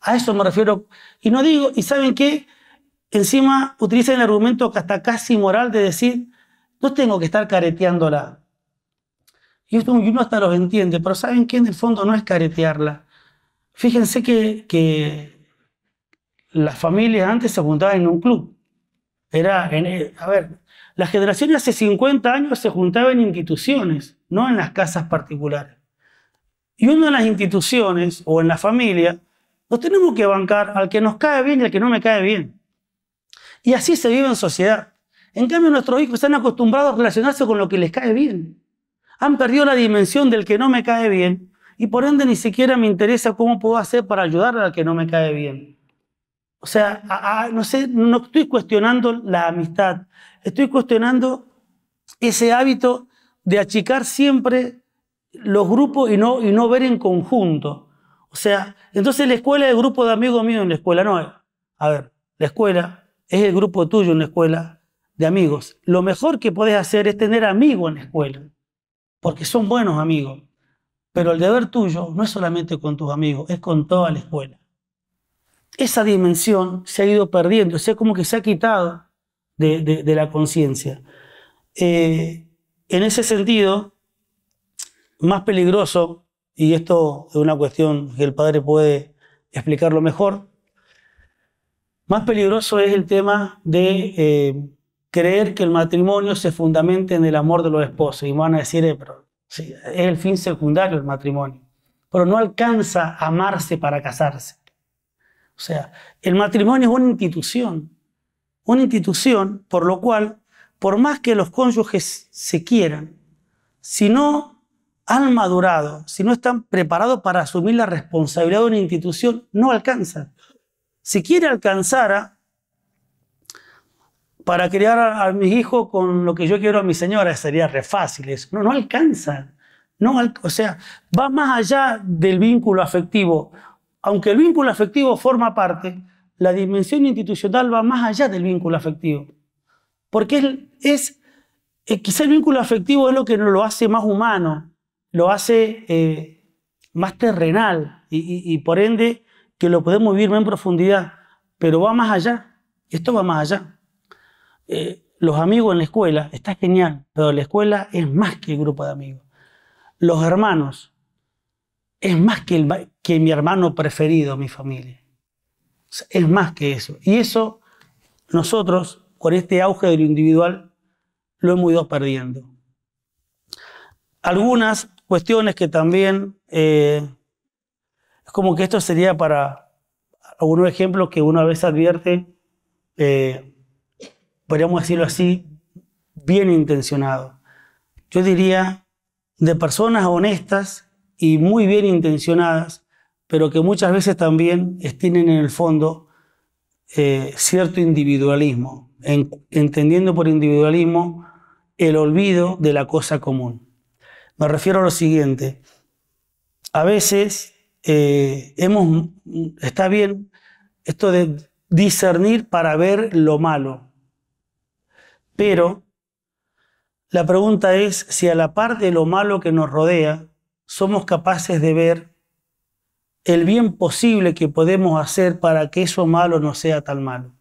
A eso me refiero. Y no digo, y saben qué, encima utilizan el argumento hasta casi moral de decir, no tengo que estar careteándola. Y uno hasta los entiende, pero ¿saben que En el fondo no es caretearla. Fíjense que, las familias antes se juntaban en un club. Era, eh, a ver, las generaciones hace 50 años se juntaban en instituciones, no en las casas particulares. Y uno en las instituciones o en la familia, nos tenemos que bancar al que nos cae bien y al que no me cae bien. Y así se vive en sociedad. En cambio, nuestros hijos están acostumbrados a relacionarse con lo que les cae bien han perdido la dimensión del que no me cae bien y por ende ni siquiera me interesa cómo puedo hacer para ayudar al que no me cae bien. O sea, no sé, no estoy cuestionando la amistad, estoy cuestionando ese hábito de achicar siempre los grupos y no, y no ver en conjunto. O sea, entonces la escuela es el grupo de amigos míos en la escuela, no. A ver, la escuela es el grupo tuyo en la escuela de amigos. Lo mejor que puedes hacer es tener amigos en la escuela porque son buenos amigos. Pero el deber tuyo no es solamente con tus amigos, es con toda la escuela. Esa dimensión se ha ido perdiendo, o sea, como que se ha quitado de, la conciencia. Eh, en ese sentido, más peligroso, y esto es una cuestión que el padre puede explicarlo mejor, más peligroso es el tema de eh, creer que el matrimonio se fundamenta en el amor de los esposos. Y van a decir, eh, pero es el fin secundario el matrimonio. Pero no alcanza a amarse para casarse. O sea, el matrimonio es una institución. Una institución por lo cual, por más que los cónyuges se quieran, si no han madurado, si no están preparados para asumir la responsabilidad de una institución, no alcanza Si quiere alcanzar, a para criar a, mis hijos con lo que yo quiero a mi señora, sería re eso. No, no alcanza. No, o sea, va más allá del vínculo afectivo. Aunque el vínculo afectivo forma parte, la dimensión institucional va más allá del vínculo afectivo. Porque es, es quizá el vínculo afectivo es lo que nos lo hace más humano, lo hace eh, más terrenal y, y por ende que lo podemos vivir más en profundidad. Pero va más allá. Esto va más allá. Eh, los amigos en la escuela, está genial, pero la escuela es más que el grupo de amigos. Los hermanos, es más que, que mi hermano preferido, mi familia. es más que eso. Y eso nosotros, con este auge de lo individual, lo hemos ido perdiendo. Algunas cuestiones que también, eh, es como que esto sería para algunos ejemplo que uno a veces advierte. Eh, podríamos decirlo así, bien intencionado. Yo diría de personas honestas y muy bien intencionadas, pero que muchas veces también tienen en el fondo eh, cierto individualismo, entendiendo por individualismo el olvido de la cosa común. Me refiero a lo siguiente, a veces eh, hemos, está bien esto de discernir para ver lo malo, pero la pregunta es si a la par de lo malo que nos rodea, somos capaces de ver el bien posible que podemos hacer para que eso malo no sea tan malo.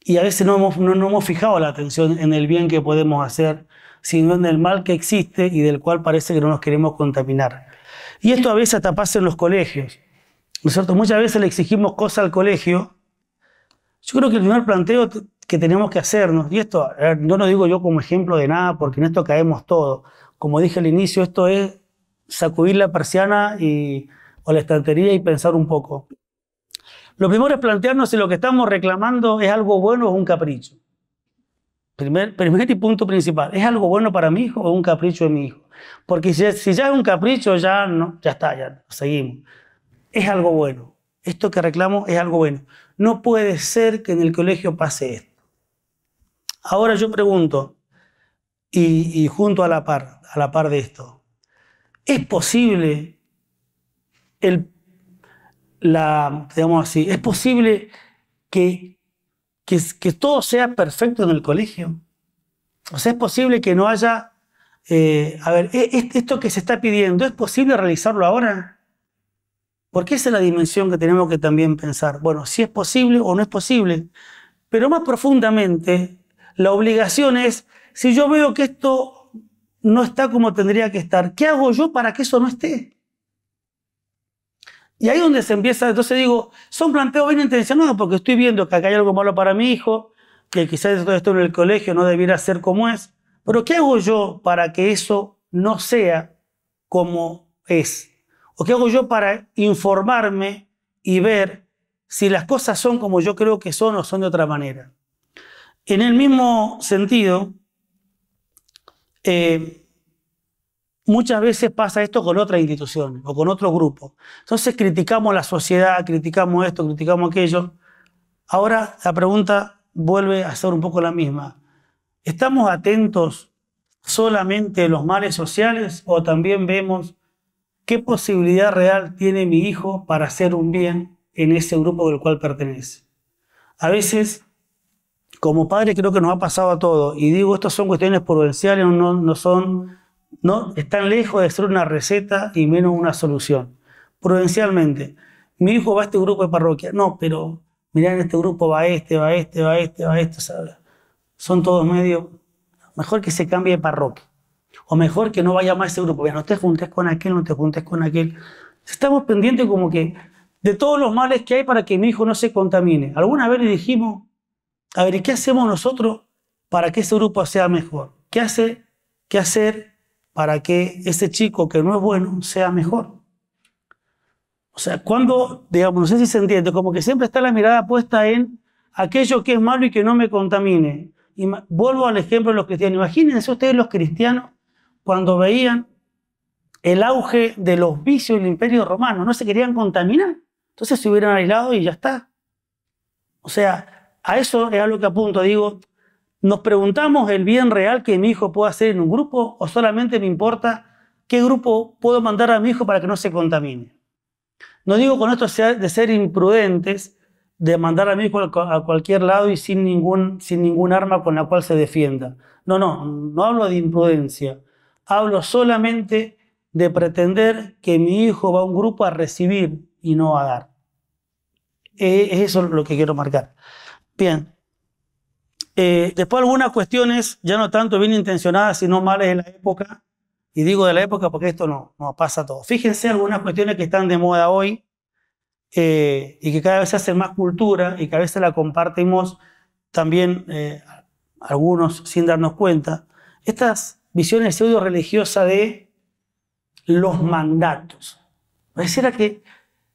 Y a veces no hemos, no, hemos fijado la atención en el bien que podemos hacer, sino en el mal que existe y del cual parece que no nos queremos contaminar. Y esto a veces hasta pasa en los colegios. ¿no cierto? Muchas veces le exigimos cosas al colegio. Yo creo que el primer planteo que tenemos que hacernos, y esto no lo digo yo como ejemplo de nada, porque en esto caemos todos. Como dije al inicio, esto es sacudir la persiana o la estantería y pensar un poco. Lo primero es plantearnos si lo que estamos reclamando es algo bueno o un capricho. Primer, primer y punto principal, ¿es algo bueno para mi hijo o un capricho de mi hijo? Porque si, ya es un capricho, ya no, ya está, ya seguimos. Es algo bueno. Esto que reclamo es algo bueno. No puede ser que en el colegio pase esto. Ahora yo pregunto, y, junto a la par, a la par de esto, ¿es posible la, digamos así, es posible que, que, todo sea perfecto en el colegio? O sea, es posible que no haya eh, a ver, ¿e, e, esto que se está pidiendo, ¿es posible realizarlo ahora? Porque esa es la dimensión que tenemos que también pensar. Bueno, si es posible o no es posible. Pero más profundamente, la obligación es, si yo veo que esto no está como tendría que estar, ¿qué hago yo para que eso no esté? Y ahí es donde se empieza, entonces digo, son planteos bien intencionados porque estoy viendo que acá hay algo malo para mi hijo, que quizás todo esto en el colegio no debiera ser como es, pero ¿qué hago yo para que eso no sea como es? ¿O qué hago yo para informarme y ver si las cosas son como yo creo que son o son de otra manera? En el mismo sentido, eh, muchas veces pasa esto con otras instituciones o con otros grupos. Entonces criticamos la sociedad, criticamos esto, criticamos aquello. Ahora la pregunta vuelve a ser un poco la misma. ¿Estamos atentos solamente a los males sociales o también vemos qué posibilidad real tiene mi hijo para hacer un bien en ese grupo del cual pertenece? A veces como padre creo que nos ha pasado a todos. Y digo, estas son cuestiones prudenciales, no, no son, no, están lejos de ser una receta y menos una solución. Prudencialmente. mi hijo va a este grupo de parroquia. No, pero mirá, en este grupo va este, va este, va este, va este. ¿sabes? Son todos medio. Mejor que se cambie de parroquia. O mejor que no vaya más a ese grupo. no te juntes con aquel, no te juntes con aquel. Estamos pendientes como que de todos los males que hay para que mi hijo no se contamine. Alguna vez le dijimos, a ver, qué hacemos nosotros para que ese grupo sea mejor? ¿Qué, hace, qué hacer para que ese chico que no es bueno sea mejor? O sea, cuando, digamos, no sé si se entiende, como que siempre está la mirada puesta en aquello que es malo y que no me contamine. Y vuelvo al ejemplo de los cristianos. Imagínense ustedes los cristianos cuando veían el auge de los vicios del imperio romano, no se querían contaminar. Entonces se hubieran aislado y ya está. O sea, a eso es a lo que apunto, digo, nos preguntamos el bien real que mi hijo puede hacer en un grupo o solamente me importa qué grupo puedo mandar a mi hijo para que no se contamine. No digo con esto de ser imprudentes, de mandar a mi hijo a cualquier lado y sin ningún, sin ningún arma con la cual se defienda. No, no, no hablo de imprudencia. Hablo solamente de pretender que mi hijo va a un grupo a recibir y no a dar. E-, es Eso lo que quiero marcar. Bien. Eh, después algunas cuestiones, ya no tanto bien intencionadas, sino malas de la época. Y digo de la época porque esto no, no pasa todo. Fíjense algunas cuestiones que están de moda hoy eh, y que cada vez se hacen más cultura y que a veces la compartimos también eh, algunos sin darnos cuenta. Estas visiones pseudo religiosa de los mandatos. Pareciera que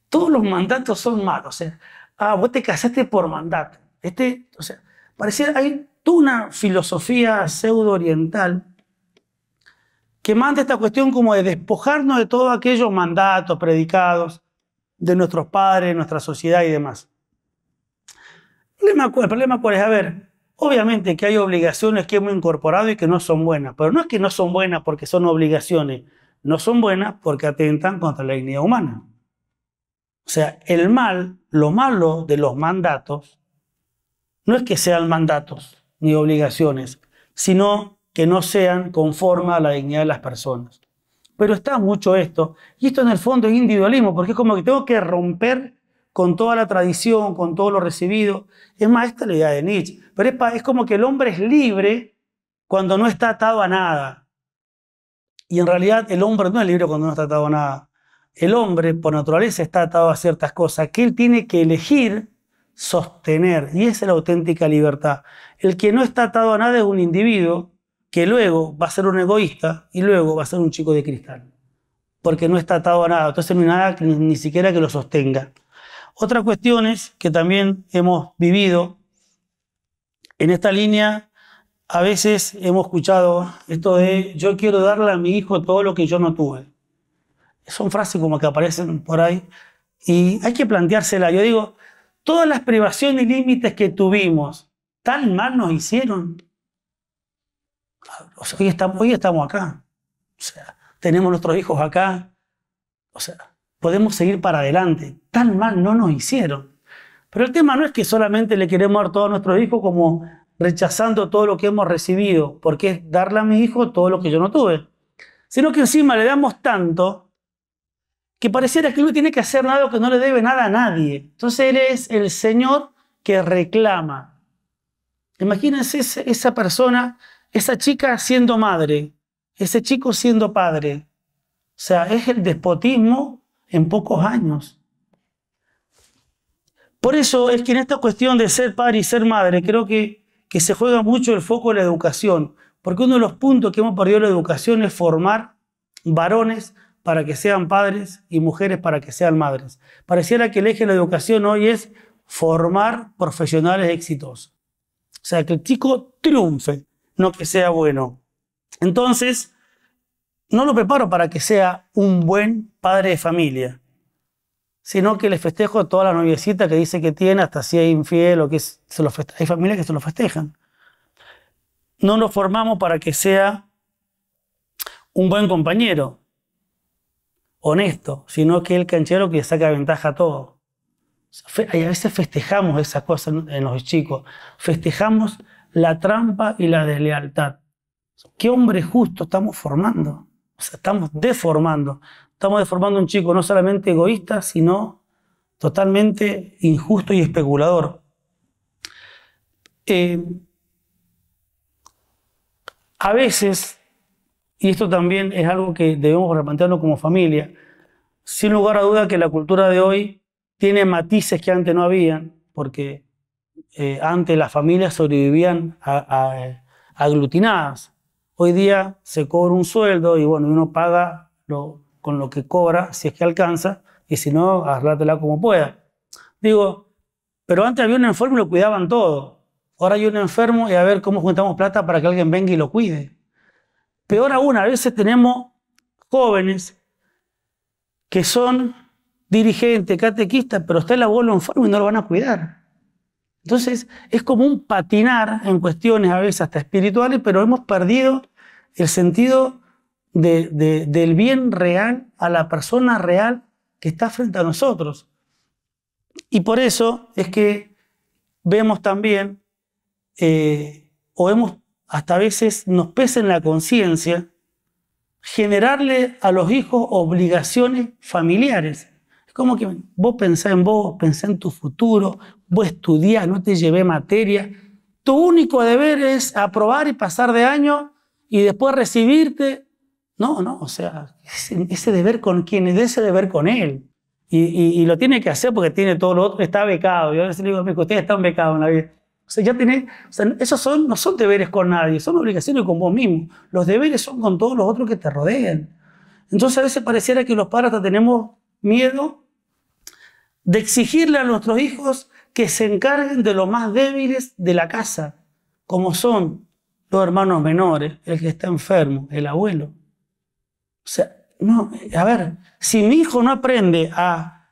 todos los mandatos son malos. ah, vos te casaste por mandato. Este, o sea, parecía, hay toda una filosofía pseudo-oriental que manda esta cuestión como de despojarnos de todos aquellos mandatos, predicados de nuestros padres, nuestra sociedad y demás. El problema, el problema es, a ver, obviamente que hay obligaciones que hemos incorporado y que no son buenas, pero no es que no son buenas porque son obligaciones, no son buenas porque atentan contra la dignidad humana. O sea, el mal, lo malo de los mandatos, no es que sean mandatos ni obligaciones, sino que no sean conforme a la dignidad de las personas. Pero está mucho esto, y esto en el fondo es individualismo, porque es como que tengo que romper con toda la tradición, con todo lo recibido. Es más, esta es la idea de Nietzsche, pero es, es como que el hombre es libre cuando no está atado a nada. Y en realidad el hombre no es libre cuando no está atado a nada. El hombre, por naturaleza, está atado a ciertas cosas que él tiene que elegir sostener. Y esa es la auténtica libertad. El que no está atado a nada es un individuo que luego va a ser un egoísta y luego va a ser un chico de cristal. Porque no está atado a nada. Entonces no hay nada ni siquiera que lo sostenga. Otras cuestiones que también hemos vivido en esta línea, a veces hemos escuchado esto de yo quiero darle a mi hijo todo lo que yo no tuve. Son frases como que aparecen por ahí y hay que planteársela. Yo digo, Todas las privaciones y límites que tuvimos, tan mal nos hicieron. hoy, estamos, hoy estamos acá. O sea, tenemos nuestros hijos acá. O sea, podemos seguir para adelante. Tan mal no nos hicieron. Pero el tema no es que solamente le queremos dar todo a nuestros hijos como rechazando todo lo que hemos recibido, porque es darle a mi hijo todo lo que yo no tuve, sino que encima le damos tanto que pareciera que no tiene que hacer nada que no le debe nada a nadie. Entonces él es el Señor que reclama. Imagínense esa persona, esa chica siendo madre, ese chico siendo padre. O sea, es el despotismo en pocos años. Por eso es que en esta cuestión de ser padre y ser madre, creo que, que se juega mucho el foco en la educación, porque uno de los puntos que hemos perdido en la educación es formar varones para que sean padres y mujeres para que sean madres. Pareciera que el eje de la educación hoy es formar profesionales exitosos. O sea, que el chico triunfe, no que sea bueno. Entonces, no lo preparo para que sea un buen padre de familia, sino que le festejo a toda la noviecita que dice que tiene, hasta si es infiel o que hay familias que se lo festejan. No lo formamos para que sea un buen compañero, honesto, sino que el canchero que saca ventaja a todo. Y a veces festejamos esas cosas en los chicos, festejamos la trampa y la deslealtad. ¿Qué hombre justo estamos formando? O sea, estamos deformando. Estamos deformando un chico no solamente egoísta, sino totalmente injusto y especulador. Eh, a veces y esto también es algo que debemos replantearnos como familia. Sin lugar a duda que la cultura de hoy tiene matices que antes no habían, porque eh, antes las familias sobrevivían aglutinadas. Hoy día se cobra un sueldo y bueno, uno paga con lo que cobra, si es que alcanza, y si no, arrátela como pueda. Digo, pero antes había un enfermo y lo cuidaban todo. Ahora hay un enfermo y a ver cómo juntamos plata para que alguien venga y lo cuide. Peor aún, a veces tenemos jóvenes que son dirigentes, catequistas, pero está el abuelo forma y no lo van a cuidar. Entonces, es como un patinar en cuestiones a veces hasta espirituales, pero hemos perdido el sentido del bien real a la persona real que está frente a nosotros. Y por eso es que vemos también eh, o hemos hasta veces nos pesa en la conciencia generarle a los hijos obligaciones familiares. Es como que vos pensás en vos, pensá en tu futuro, vos estudiás, no te llevé materia. Tu único deber es aprobar y pasar de año y después recibirte. No, no, o sea, ese, deber con quién, es ese deber con él. Y, lo tiene que hacer porque tiene todo lo otro, está becado. Yo a veces le digo a ustedes están becados en la vida. O sea, ya esos son, no son deberes con nadie, son obligaciones con vos mismo. Los deberes son con todos los otros que te rodean. Entonces a veces pareciera que los padres tenemos miedo de exigirle a nuestros hijos que se encarguen de los más débiles de la casa, como son los hermanos menores, el que está enfermo, el abuelo. O sea, no, a ver, si mi hijo no aprende a,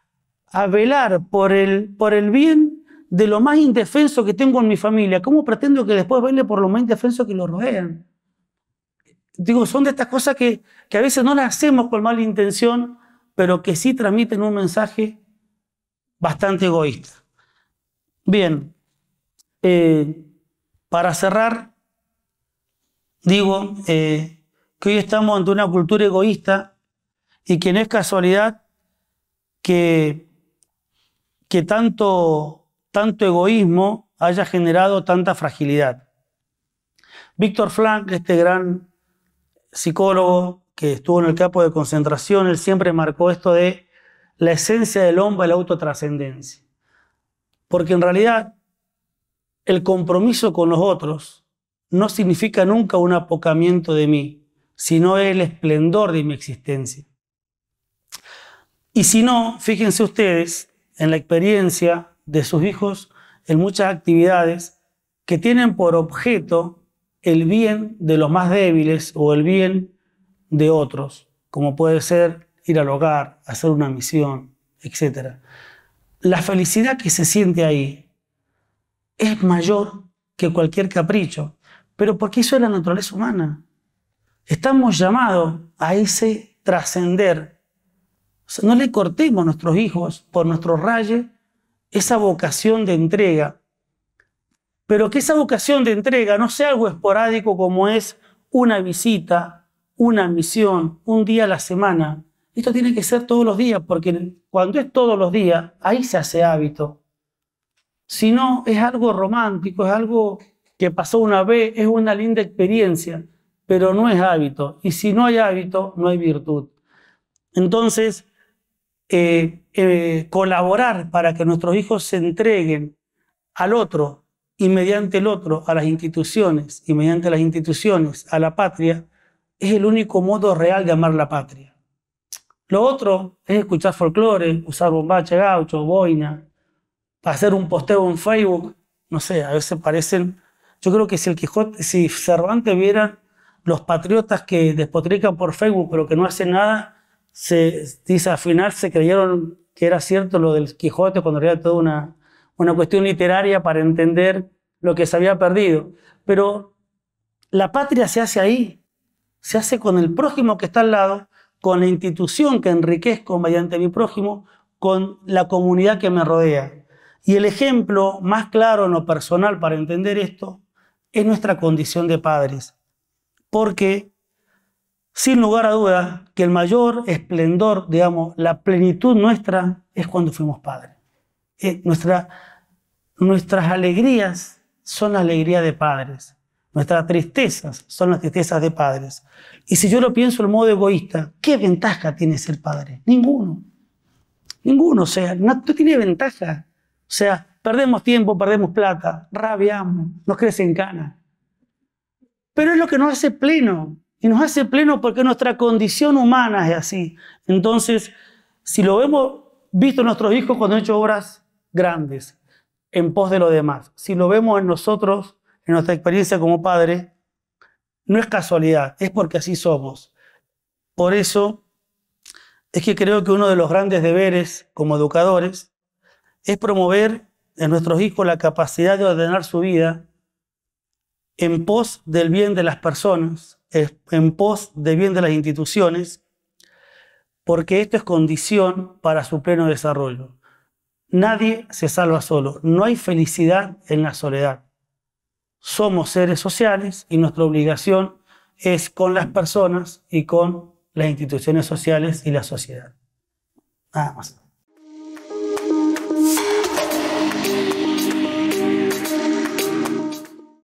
a velar por el, por el bien de lo más indefenso que tengo en mi familia, ¿cómo pretendo que después baile por lo más indefenso que lo rodean? Digo, son de estas cosas que, a veces no las hacemos con mala intención, pero que sí transmiten un mensaje bastante egoísta. Bien, eh, para cerrar, digo eh, que hoy estamos ante una cultura egoísta y que no es casualidad que, que tanto tanto egoísmo haya generado tanta fragilidad. Víctor Frank, este gran psicólogo que estuvo en el campo de concentración, él siempre marcó esto de la esencia del hombre, la autotrascendencia. Porque en realidad el compromiso con los otros no significa nunca un apocamiento de mí, sino el esplendor de mi existencia. Y si no, fíjense ustedes en la experiencia de sus hijos en muchas actividades que tienen por objeto el bien de los más débiles o el bien de otros, como puede ser ir al hogar, hacer una misión, etc. La felicidad que se siente ahí es mayor que cualquier capricho, pero porque eso es la naturaleza humana. Estamos llamados a ese trascender. no le cortemos a nuestros hijos por nuestro rayos, esa vocación de entrega, pero que esa vocación de entrega no sea algo esporádico como es una visita, una misión, un día a la semana. Esto tiene que ser todos los días, porque cuando es todos los días, ahí se hace hábito. Si no, es algo romántico, es algo que pasó una vez, es una linda experiencia, pero no es hábito. Y si no hay hábito, no hay virtud. Entonces, eh, eh, colaborar para que nuestros hijos se entreguen al otro y mediante el otro a las instituciones y mediante las instituciones a la patria, es el único modo real de amar la patria. Lo otro es escuchar folclore, usar bombacha gaucho, boina, para hacer un posteo en Facebook, no sé, a veces parecen... Yo creo que si el Quijote, si Cervantes viera los patriotas que despotrican por Facebook pero que no hacen nada, se dice se creyeron que era cierto lo del Quijote cuando era toda una, una cuestión literaria para entender lo que se había perdido. Pero la patria se hace ahí, se hace con el prójimo que está al lado, con la institución que enriquezco mediante mi prójimo, con la comunidad que me rodea. Y el ejemplo más claro en lo personal para entender esto es nuestra condición de padres, porque sin lugar a duda que el mayor esplendor, digamos, la plenitud nuestra es cuando fuimos padres. Eh, nuestras alegrías son la alegría de padres. Nuestras tristezas son las tristezas de padres. Y si yo lo pienso en modo egoísta, ¿qué ventaja tiene ser padre? Ninguno. Ninguno, o sea, no, tiene ventaja. O sea, perdemos tiempo, perdemos plata, rabiamos, nos crecen canas. Pero es lo que nos hace pleno, y nos hace pleno porque nuestra condición humana es así. Entonces, si lo hemos visto en nuestros hijos cuando han hecho obras grandes en pos de lo demás, si lo vemos en nosotros, en nuestra experiencia como padre, no es casualidad, es porque así somos. Por eso es que creo que uno de los grandes deberes como educadores es promover en nuestros hijos la capacidad de ordenar su vida en pos del bien de las personas, en pos del bien de las instituciones, porque esto es condición para su pleno desarrollo. Nadie se salva solo, no hay felicidad en la soledad. Somos seres sociales y nuestra obligación es con las personas y con las instituciones sociales y la sociedad. Nada más.